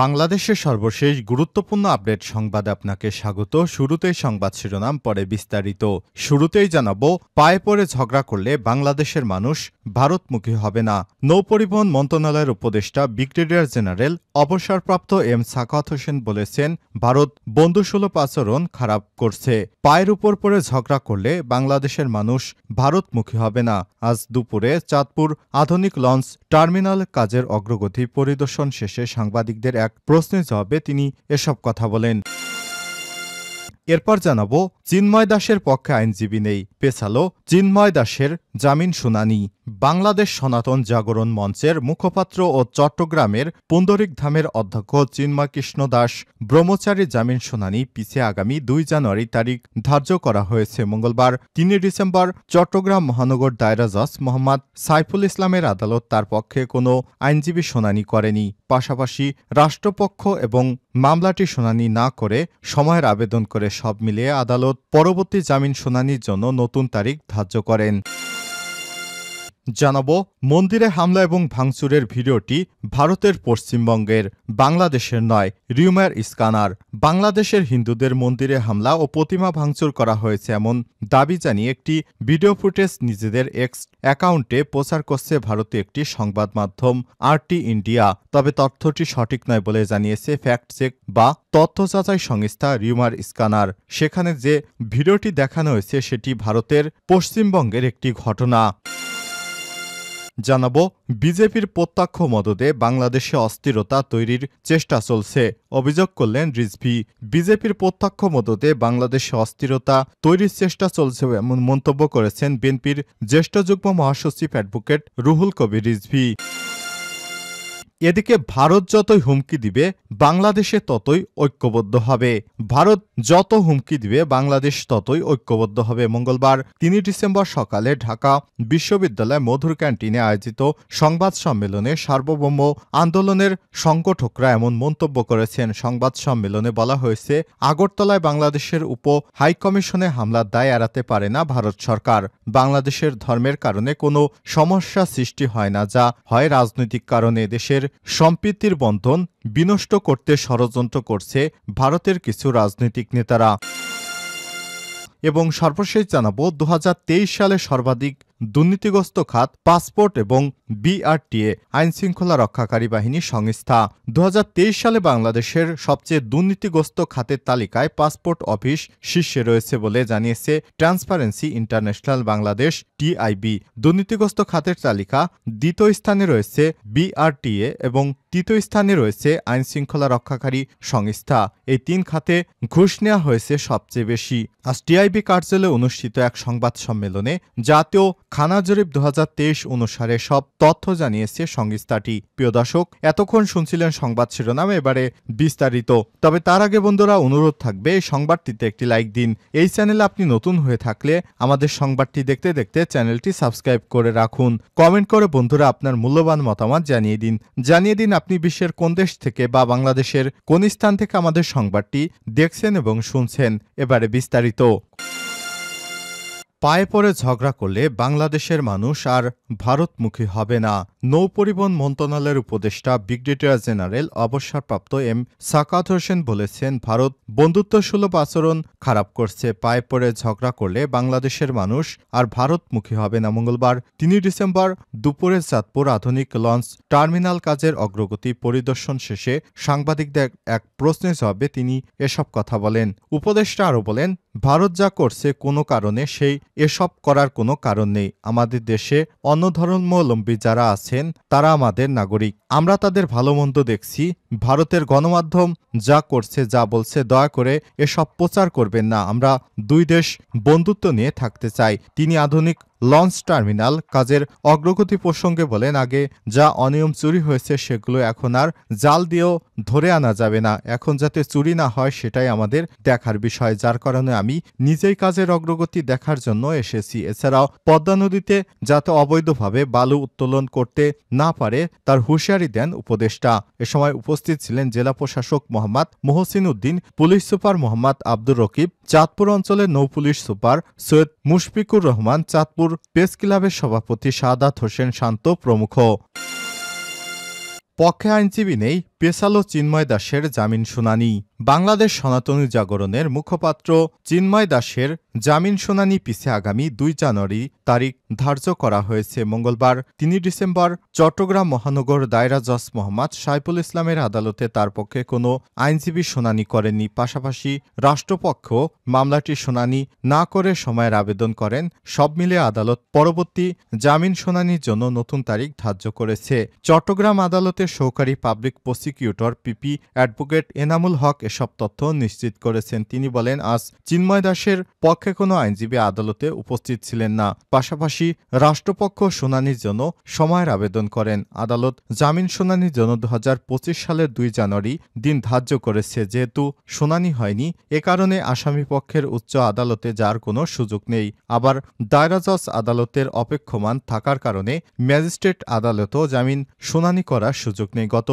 বাংলাদেশের সর্বশেষ গুরুত্বপূর্ণ আপডেট সংবাদ আপনাকে স্বাগত শুরুতেই সংবাদ শিরোনাম পরে বিস্তারিত শুরুতেই জানাব পায়ে পরে ঝগড়া করলে বাংলাদেশের মানুষ ভারতমুখী হবে না নৌপরিবহন মন্ত্রণালয়ের উপদেষ্টা ব্রিগেডিয়ার জেনারেল অবসরপ্রাপ্ত এম সাকাত হোসেন বলেছেন ভারত বন্ধুসুলভ আচরণ খারাপ করছে পায়ের উপর পরে ঝগড়া করলে বাংলাদেশের মানুষ ভারতমুখী হবে না আজ দুপুরে চাঁদপুর আধুনিক লঞ্চ টার্মিনাল কাজের অগ্রগতি পরিদর্শন শেষে সাংবাদিকদের এক প্রশ্নের জবাবে তিনি এসব কথা বলেন এরপর জানাব চিন্ময় দাসের পক্ষে আইনজীবী নেই পেছালো চিন্ময় দাসের জামিন শুনানি বাংলাদেশ সনাতন জাগরণ মঞ্চের মুখপাত্র ও চট্টগ্রামের পুন্দরিক ধামের অধ্যক্ষ চিন্ময় কৃষ্ণ দাস ব্রহ্মচারী জামিন শুনানি পিছিয়ে আগামী দুই জানুয়ারি তারিখ ধার্য করা হয়েছে মঙ্গলবার তিন ডিসেম্বর চট্টগ্রাম মহানগর দায়রা জজ মোহাম্মদ সাইফুল ইসলামের আদালত তার পক্ষে কোনো আইনজীবী শুনানি করেনি পাশাপাশি রাষ্ট্রপক্ষ এবং মামলাটি শুনানি না করে সময়ের আবেদন করে সব মিলিয়ে আদালত পরবর্তী জামিন শুনানির জন্য নতুন তারিখ ধার্য করেন জানাব মন্দিরে হামলা এবং ভাঙচুরের ভিডিওটি ভারতের পশ্চিমবঙ্গের বাংলাদেশের নয় রিউমার স্কানার বাংলাদেশের হিন্দুদের মন্দিরে হামলা ও প্রতিমা ভাঙচুর করা হয়েছে এমন দাবি জানিয়ে একটি ভিডিও ফুটেজ নিজেদের এক্স অ্যাকাউন্টে প্রচার করছে ভারতীয় একটি সংবাদ মাধ্যম আরটি ইন্ডিয়া তবে তথ্যটি সঠিক নয় বলে জানিয়েছে ফ্যাক্ট চেক বা তথ্য যাচাই সংস্থা রিউমার স্কানার সেখানে যে ভিডিওটি দেখানো হয়েছে সেটি ভারতের পশ্চিমবঙ্গের একটি ঘটনা জানাবো বিজেপির প্রত্যক্ষ মদদে বাংলাদেশে অস্থিরতা তৈরির চেষ্টা চলছে অভিযোগ করলেন রিজভি বিজেপির প্রত্যক্ষ মদতে বাংলাদেশে অস্থিরতা তৈরির চেষ্টা চলছে এমন মন্তব্য করেছেন বিএনপির জ্যেষ্ঠ যুগ্ম মহাসচিব অ্যাডভোকেট রুহুল কবির রিজভি এদিকে ভারত যতই হুমকি দিবে বাংলাদেশে ততই ঐক্যবদ্ধ হবে ভারত যত হুমকি দিবে বাংলাদেশ ততই ঐক্যবদ্ধ হবে মঙ্গলবার তিনি ডিসেম্বর সকালে ঢাকা বিশ্ববিদ্যালয় মধুর ক্যান্টিনে আয়োজিত সংবাদ সম্মেলনে সার্বভৌম আন্দোলনের সংগঠকরা এমন মন্তব্য করেছেন সংবাদ সম্মেলনে বলা হয়েছে আগরতলায় বাংলাদেশের উপ হাইকমিশনে হামলার দায় এড়াতে পারে না ভারত সরকার বাংলাদেশের ধর্মের কারণে কোনো সমস্যা সৃষ্টি হয় না যা হয় রাজনৈতিক কারণে দেশের সম্প্রীতির বন্ধন বিনষ্ট করতে ষড়যন্ত্র করছে ভারতের কিছু রাজনৈতিক নেতারা এবং সর্বশেষ জানাবো দু সালে সর্বাধিক দুর্নীতিগ্রস্ত খাত পাসপোর্ট এবং বিআরটিএ আইন শৃঙ্খলা রক্ষাকারী বাহিনী সংস্থা দু সালে বাংলাদেশের সবচেয়ে দুর্নীতিগ্রস্ত খাতের তালিকায় পাসপোর্ট অফিস শীর্ষে রয়েছে বলে জানিয়েছে ট্রান্সপারেন্সি ইন্টারন্যাশনাল বাংলাদেশ টিআইবি দুর্নীতিগ্রস্ত খাতের তালিকা দ্বিতীয় স্থানে রয়েছে বিআরটিএ এবং তৃতীয় স্থানে রয়েছে আইন শৃঙ্খলা রক্ষাকারী সংস্থা এই তিন খাতে ঘুষ নেওয়া হয়েছে সবচেয়ে বেশি আজ টিআইবি কার্যালয়ে অনুষ্ঠিত এক সংবাদ সম্মেলনে জাতীয় খানা জরিপ দু অনুসারে সব তথ্য জানিয়েছে সংস্থাটি প্রিয় দর্শক এতক্ষণ শুনছিলেন সংবাদ শিরোনাম এবারে বিস্তারিত তবে তার আগে বন্ধুরা অনুরোধ থাকবে এই সংবাদটিতে একটি লাইক দিন এই চ্যানেলে আপনি নতুন হয়ে থাকলে আমাদের সংবাদটি দেখতে দেখতে চ্যানেলটি সাবস্ক্রাইব করে রাখুন কমেন্ট করে বন্ধুরা আপনার মূল্যবান মতামত জানিয়ে দিন জানিয়ে দিন আপনি বিশ্বের কোন দেশ থেকে বা বাংলাদেশের কোন স্থান থেকে আমাদের সংবাদটি দেখছেন এবং শুনছেন এবারে বিস্তারিত পায়ে পড়ে ঝগড়া করলে বাংলাদেশের মানুষ আর ভারতমুখী হবে না নৌপরিবহন মন্ত্রণালয়ের উপদেষ্টা ব্রিগেডিয়ার জেনারেল অবসরপ্রাপ্ত এম সাকাত হোসেন বলেছেন ভারত বন্ধুত্ব সুলভ আচরণ খারাপ করছে পায়ে পড়ে ঝগড়া করলে বাংলাদেশের মানুষ আর ভারতমুখী হবে না মঙ্গলবার তিনি ডিসেম্বর দুপুরে চাঁদপুর আধুনিক লঞ্চ টার্মিনাল কাজের অগ্রগতি পরিদর্শন শেষে সাংবাদিকদের এক প্রশ্নে জবাবে তিনি এসব কথা বলেন উপদেষ্টা আরও বলেন ভারত যা করছে কোনো কারণে সেই এসব করার কোনো কারণ নেই আমাদের দেশে অন্য ধর্মাবলম্বী যারা আছেন তারা আমাদের নাগরিক আমরা তাদের ভালো মন্দ দেখছি ভারতের গণমাধ্যম যা করছে যা বলছে দয়া করে এসব প্রচার করবেন না আমরা দুই দেশ বন্ধুত্ব নিয়ে থাকতে চাই তিনি আধুনিক লঞ্চ টার্মিনাল কাজের অগ্রগতি প্রসঙ্গে বলেন আগে যা অনিয়ম চুরি হয়েছে সেগুলো এখন আর জাল দিয়েও ধরে আনা যাবে না এখন যাতে চুরি না হয় সেটাই আমাদের দেখার বিষয় যার কারণে আমি নিজেই কাজের অগ্রগতি দেখার জন্য এসেছি এছাড়াও পদ্মা নদীতে যাতে অবৈধভাবে বালু উত্তোলন করতে না পারে তার হুঁশিয়ারি দেন উপদেষ্টা এ সময় উপস্থিত ছিলেন জেলা প্রশাসক মোহাম্মদ মোহসিন উদ্দিন পুলিশ সুপার মোহাম্মদ আব্দুর রকিব চাঁদপুর অঞ্চলের নৌপুলিশ সুপার সৈয়দ মুশফিকুর রহমান চাঁদপুর প্রেস ক্লাবের সভাপতি সাদাত হোসেন শান্ত প্রমুখ পক্ষে আইনজীবী নেই পেসালো চিন্ময় দাসের জামিন শুনানি বাংলাদেশ সনাতনী জাগরণের মুখপাত্র চিন্ময় দাসের জামিন শুনানি পিছে আগামী দুই জানুয়ারি তারিখ ধার্য করা হয়েছে মঙ্গলবার তিনি ডিসেম্বর চট্টগ্রাম মহানগর দায়রা জজ মোহাম্মদ সাইফুল ইসলামের আদালতে তার পক্ষে কোনো আইনজীবী শুনানি করেননি পাশাপাশি রাষ্ট্রপক্ষ মামলাটি শুনানি না করে সময়ের আবেদন করেন সব মিলে আদালত পরবর্তী জামিন শুনানির জন্য নতুন তারিখ ধার্য করেছে চট্টগ্রাম আদালতে সহকারী public prosecutor PP advocate Enamul Haque এসব তথ্য নিশ্চিত করেছেন তিনি বলেন আজ চিন্ময় দাসের পক্ষে কোনো আইনজীবী আদালতে উপস্থিত ছিলেন না পাশাপাশি রাষ্ট্রপক্ষ শুনানির জন্য সময়ের আবেদন করেন আদালত জামিন শুনানির জন্য দু সালের দুই জানুয়ারি দিন ধার্য করেছে যেহেতু শুনানি হয়নি এ কারণে আসামি পক্ষের উচ্চ আদালতে যার কোনো সুযোগ নেই আবার দায়রা জজ আদালতের অপেক্ষমান থাকার কারণে ম্যাজিস্ট্রেট আদালতও জামিন শুনানি করার সুযোগ নেই গত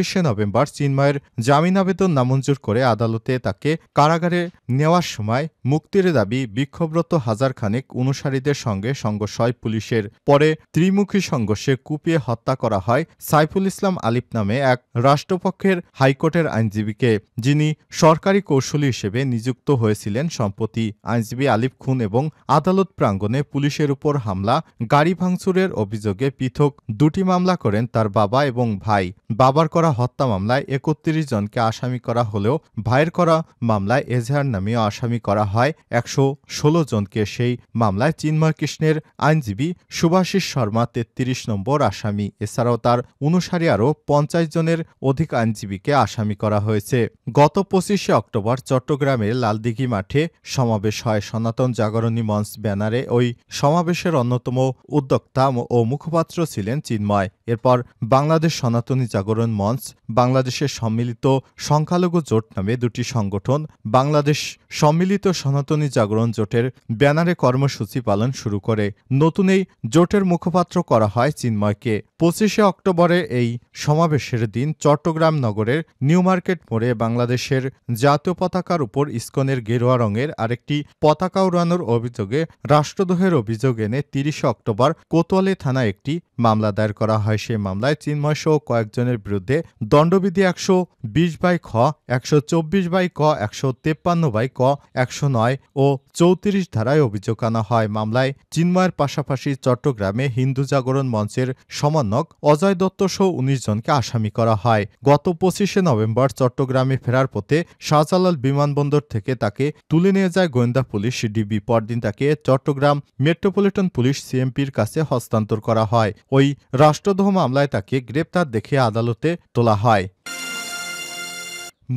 ছাব্বিশে নভেম্বর চিন্ময়ের জামিন আবেদন নামঞ্জুর করে আদালতে তাকে কারাগারে নেওয়ার সময় মুক্তির দাবি বিক্ষোভরত হাজার খানেক অনুসারীদের সঙ্গে সংঘর্ষয় পুলিশের পরে ত্রিমুখী সংঘর্ষে কুপিয়ে হত্যা করা হয় সাইফুল ইসলাম আলিপ নামে এক রাষ্ট্রপক্ষের হাইকোর্টের আইনজীবীকে যিনি সরকারি কৌশলী হিসেবে নিযুক্ত হয়েছিলেন সম্প্রতি আইনজীবী আলিপ খুন এবং আদালত প্রাঙ্গণে পুলিশের উপর হামলা গাড়ি ভাঙচুরের অভিযোগে পৃথক দুটি মামলা করেন তার বাবা এবং ভাই বাবার করা করা হত্যা মামলায় একত্রিশ জনকে আসামি করা হলেও ভাইয়ের করা মামলায় এজাহার নামেও আসামি করা হয় একশো ষোলো জনকে সেই মামলায় চিন্ময় কৃষ্ণের আইনজীবী সুভাষিষ শর্মা তেত্রিশ নম্বর আসামি এছাড়াও তার অনুসারী আরও পঞ্চাশ জনের অধিক আইনজীবীকে আসামি করা হয়েছে গত পঁচিশে অক্টোবর চট্টগ্রামের লালদিঘি মাঠে সমাবেশ হয় সনাতন জাগরণী মঞ্চ ব্যানারে ওই সমাবেশের অন্যতম উদ্যোক্তা ও মুখপাত্র ছিলেন চিন্ময় এরপর বাংলাদেশ সনাতনী জাগরণ মঞ্চ বাংলাদেশের সম্মিলিত সংখ্যালঘু জোট নামে দুটি সংগঠন বাংলাদেশ সম্মিলিত সনাতনী জাগরণ জোটের ব্যানারে কর্মসূচি পালন শুরু করে নতুন এই জোটের মুখপাত্র করা হয় চিন্ময়কে পঁচিশে অক্টোবরে এই সমাবেশের দিন চট্টগ্রাম নগরের নিউ মার্কেট মোড়ে বাংলাদেশের জাতীয় পতাকার উপর ইস্কনের গেরুয়া রঙের আরেকটি পতাকা উড়ানোর অভিযোগে রাষ্ট্রদ্রোহের অভিযোগ এনে তিরিশে অক্টোবর কোতোয়ালি থানায় একটি মামলা দায়ের করা হয় সেই মামলায় চিন্ময় সহ কয়েকজনের বিরুদ্ধে দণ্ডবিধি একশো বিশ বাই খ একশো চব্বিশ বাই ক একশো তেপ্পান্ন বাই ক একশো নয় ও চৌত্রিশ ধারায় অভিযোগ আনা হয় মামলায় চিন্ময়ের পাশাপাশি চট্টগ্রামে হিন্দু জাগরণ মঞ্চের সমন্বয়ক অজয় দত্ত সহ উনিশ জনকে আসামি করা হয় গত পঁচিশে নভেম্বর চট্টগ্রামে ফেরার পথে শাহজালাল বিমানবন্দর থেকে তাকে তুলে নিয়ে যায় গোয়েন্দা পুলিশ ডিবি পরদিন তাকে চট্টগ্রাম মেট্রোপলিটন পুলিশ সিএমপির কাছে হস্তান্তর করা হয় ওই রাষ্ট্রদ্রোহ মামলায় তাকে গ্রেপ্তার দেখে আদালতে তোলা হয়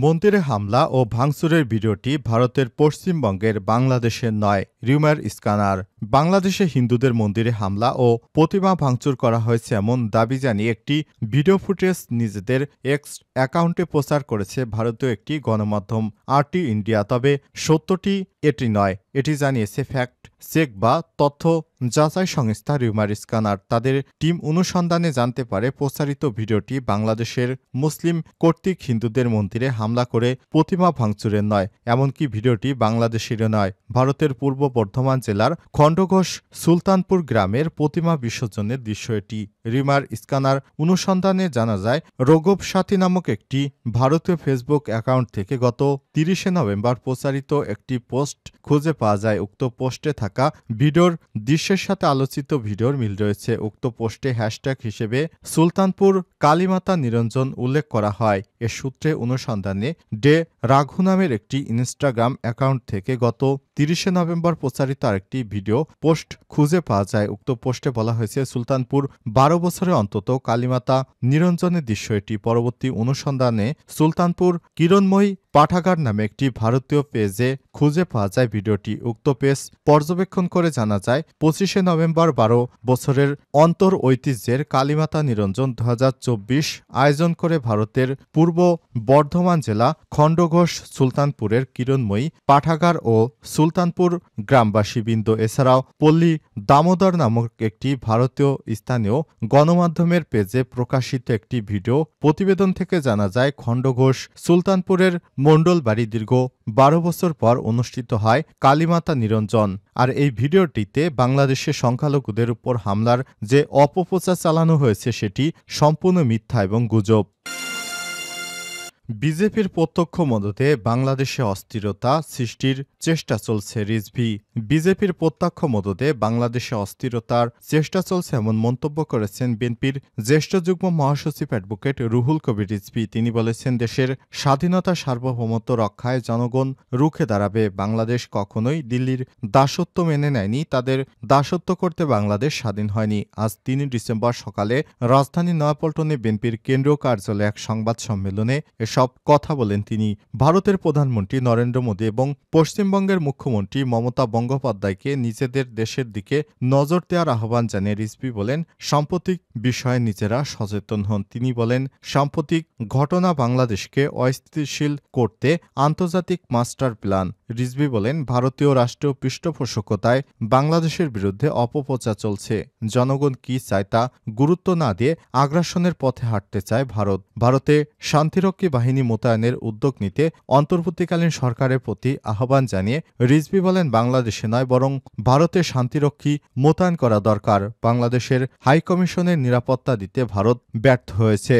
মন্দিরে হামলা ও ভাঙচুরের ভিডিওটি ভারতের পশ্চিমবঙ্গের বাংলাদেশের নয় রিউমার স্কানার বাংলাদেশে হিন্দুদের মন্দিরে হামলা ও প্রতিমা ভাঙচুর করা হয়েছে এমন দাবি জানিয়ে একটি ভিডিও ফুটেজ নিজেদের এক্স অ্যাকাউন্টে প্রচার করেছে ভারতীয় একটি গণমাধ্যম আরটি ইন্ডিয়া তবে সত্যটি এটি নয় এটি জানিয়েছে ফ্যাক্ট চেক বা তথ্য যাচাই সংস্থা রিউমার স্ক্যানার তাদের টিম অনুসন্ধানে জানতে পারে প্রচারিত ভিডিওটি বাংলাদেশের মুসলিম কর্তৃক হিন্দুদের মন্দিরে হামলা করে প্রতিমা ভাঙচুরের নয় এমনকি ভিডিওটি বাংলাদেশেরও নয় ভারতের পূর্ব বর্ধমান জেলার খণ্ডঘোষ সুলতানপুর গ্রামের প্রতিমা বিসর্জনের দৃশ্য এটি রিমার স্ক্যানার অনুসন্ধানে জানা যায় রোগব সাথী নামক একটি ভারতীয় ফেসবুক অ্যাকাউন্ট থেকে গত তিরিশে নভেম্বর প্রচারিত একটি পোস্ট খুঁজে পাওয়া যায় উক্ত পোস্টে থাকা থাকা ভিডিওর দৃশ্যের সাথে আলোচিত ভিডিওর মিল রয়েছে উক্ত পোস্টে হ্যাশট্যাগ হিসেবে সুলতানপুর কালীমাতা নিরঞ্জন উল্লেখ করা হয় এ সূত্রে অনুসন্ধানে ডে রাঘু নামের একটি ইনস্টাগ্রাম অ্যাকাউন্ট থেকে গত তিরিশে নভেম্বর প্রচারিত আরেকটি ভিডিও পোস্ট খুঁজে পাওয়া যায় উক্ত পোস্টে বলা হয়েছে সুলতানপুর বারো বছরে অন্তত কালীমাতা নিরঞ্জনের দৃশ্য এটি পরবর্তী অনুসন্ধানে সুলতানপুর কিরণময়ী পাঠাগার নামে একটি ভারতীয় পেজে খুঁজে পাওয়া যায় ভিডিওটি উক্ত পেজ পর্যবেক্ষণ করে জানা যায় পঁচিশে নভেম্বর বারো বছরের অন্তর ঐতিহ্যের কালীমাতা নিরঞ্জন দু আয়োজন করে ভারতের পূর্ব বর্ধমান জেলা খণ্ডঘোষ সুলতানপুরের কিরণময়ী পাঠাগার ও সুলতানপুর বৃন্দ এছাড়াও পল্লী দামোদর নামক একটি ভারতীয় স্থানীয় গণমাধ্যমের পেজে প্রকাশিত একটি ভিডিও প্রতিবেদন থেকে জানা যায় খণ্ডঘোষ সুলতানপুরের বাড়ি দীর্ঘ বারো বছর পর অনুষ্ঠিত হয় কালীমাতা নিরঞ্জন আর এই ভিডিওটিতে বাংলাদেশে সংখ্যালঘুদের উপর হামলার যে অপপ্রচার চালানো হয়েছে সেটি সম্পূর্ণ মিথ্যা এবং গুজব বিজেপির প্রত্যক্ষ মদতে বাংলাদেশে অস্থিরতা সৃষ্টির চেষ্টা চলছে রিজভি বিজেপির প্রত্যক্ষ মদতে বাংলাদেশে অস্থিরতার চেষ্টা চলছে এমন মন্তব্য করেছেন বিএনপির জ্যেষ্ঠ যুগ্ম মহাসচিব অ্যাডভোকেট রুহুল কবির রিজভি তিনি বলেছেন দেশের স্বাধীনতা সার্বভৌমত্ব রক্ষায় জনগণ রুখে দাঁড়াবে বাংলাদেশ কখনোই দিল্লির দাসত্ব মেনে নেয়নি তাদের দাসত্ব করতে বাংলাদেশ স্বাধীন হয়নি আজ তিন ডিসেম্বর সকালে রাজধানী নয়াপল্টনে বিএনপির কেন্দ্রীয় কার্যালয়ে এক সংবাদ সম্মেলনে এসব সব কথা বলেন তিনি ভারতের প্রধানমন্ত্রী নরেন্দ্র মোদী এবং পশ্চিমবঙ্গের মুখ্যমন্ত্রী মমতা বন্দ্যোপাধ্যায়কে নিজেদের দেশের দিকে নজর দেওয়ার আহ্বান জানিয়ে রিজভি বলেন সাম্প্রতিক বিষয়ে নিজেরা সচেতন হন তিনি বলেন সাম্প্রতিক ঘটনা বাংলাদেশকে অস্থিতিশীল করতে আন্তর্জাতিক মাস্টার প্ল্যান রিজভি বলেন ভারতীয় রাষ্ট্রীয় পৃষ্ঠপোষকতায় বাংলাদেশের বিরুদ্ধে অপপ্রচার চলছে জনগণ কি চায় তা গুরুত্ব না দিয়ে আগ্রাসনের পথে হাঁটতে চায় ভারত ভারতে শান্তিরক্ষী বাহিনী বাহিনী মোতায়েনের উদ্যোগ নিতে অন্তর্বর্তীকালীন সরকারের প্রতি আহ্বান জানিয়ে রিজভি বলেন বাংলাদেশে নয় বরং ভারতের শান্তিরক্ষী মোতায়েন করা দরকার বাংলাদেশের হাইকমিশনের নিরাপত্তা দিতে ভারত ব্যর্থ হয়েছে